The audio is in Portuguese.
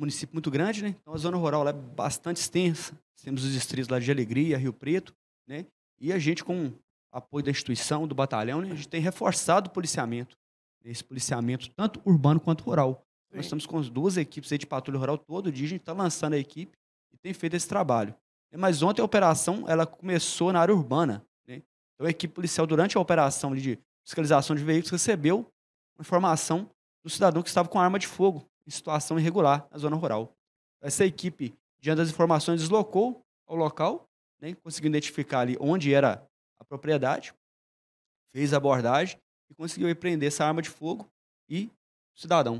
município muito grande, né? Então a zona rural é bastante extensa. Temos os distritos lá de Alegria, Rio Preto, né? E a gente, com apoio da instituição, do batalhão, né? a gente tem reforçado o policiamento. Né? Esse policiamento, tanto urbano quanto rural. Sim. Nós estamos com as duas equipes aí de patrulha rural todo dia, a gente está lançando a equipe e tem feito esse trabalho. É, mas ontem a operação ela começou na área urbana. Né? Então a equipe policial, durante a operação de fiscalização de veículos, recebeu informação do cidadão que estava com arma de fogo em situação irregular na zona rural. Essa equipe, diante das informações, deslocou ao local, né, conseguiu identificar ali onde era a propriedade, fez a abordagem e conseguiu prender essa arma de fogo e o cidadão